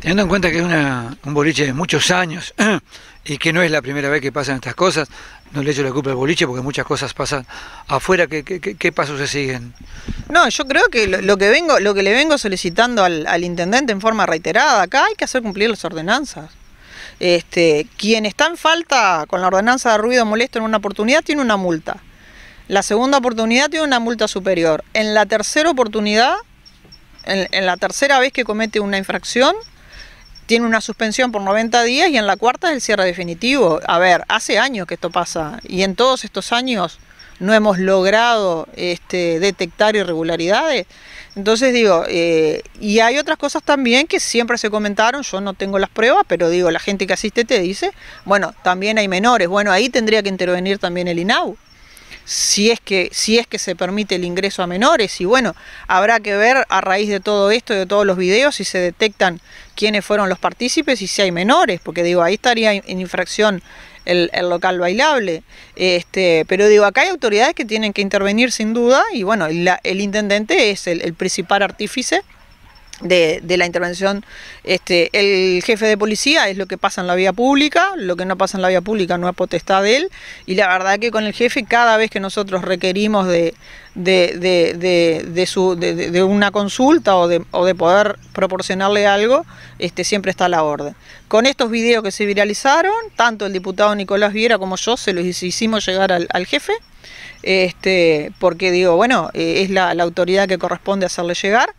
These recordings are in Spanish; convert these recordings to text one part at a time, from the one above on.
Teniendo en cuenta que es un boliche de muchos años y que no es la primera vez que pasan estas cosas, no le echo la culpa al boliche porque muchas cosas pasan afuera. ¿Qué, pasos se siguen? No, yo creo que lo, que vengo, lo que le vengo solicitando al, intendente en forma reiterada acá hay que hacer cumplir las ordenanzas. Este, quien está en falta con la ordenanza de ruido molesto en una oportunidad tiene una multa. La segunda oportunidad tiene una multa superior. En la tercera oportunidad, en la tercera vez que comete una infracción, tiene una suspensión por 90 días y en la cuarta es el cierre definitivo. A ver, hace años que esto pasa y en todos estos años no hemos logrado este, detectar irregularidades. Entonces digo, eh, y hay otras cosas también que siempre se comentaron, yo no tengo las pruebas, pero digo, la gente que asiste te dice, bueno, también hay menores, bueno, ahí tendría que intervenir también el INAU, si es que, si es que se permite el ingreso a menores. Y bueno, habrá que ver a raíz de todo esto, de todos los videos, si se detectan quiénes fueron los partícipes y si hay menores, porque digo, ahí estaría en infracción el, el, local bailable. Este, pero digo, acá hay autoridades que tienen que intervenir sin duda y bueno, el intendente es el principal artífice de, la intervención, este, el jefe de policía es lo que pasa en la vía pública, lo que no pasa en la vía pública no es potestad de él, y la verdad que con el jefe cada vez que nosotros requerimos de, de, de, una consulta o, de, poder proporcionarle algo, este, siempre está a la orden. Con estos videos que se viralizaron, tanto el diputado Nicolás Viera como yo se los hicimos llegar al jefe, este, porque digo, bueno, eh, es la, la, autoridad que corresponde hacerle llegar.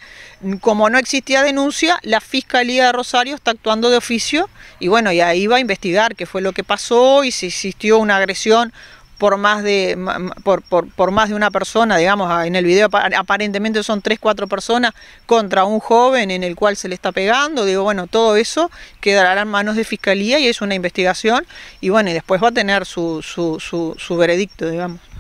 Como no existía denuncia, la Fiscalía de Rosario está actuando de oficio y bueno, y ahí va a investigar qué fue lo que pasó y si existió una agresión por más de por, por, más de una persona, digamos, ah, en el video aparentemente son tres, cuatro personas contra un joven en el cual se le está pegando, digo, bueno, todo eso quedará en manos de fiscalía y es una investigación y bueno, y después va a tener su, su, su, su veredicto, digamos.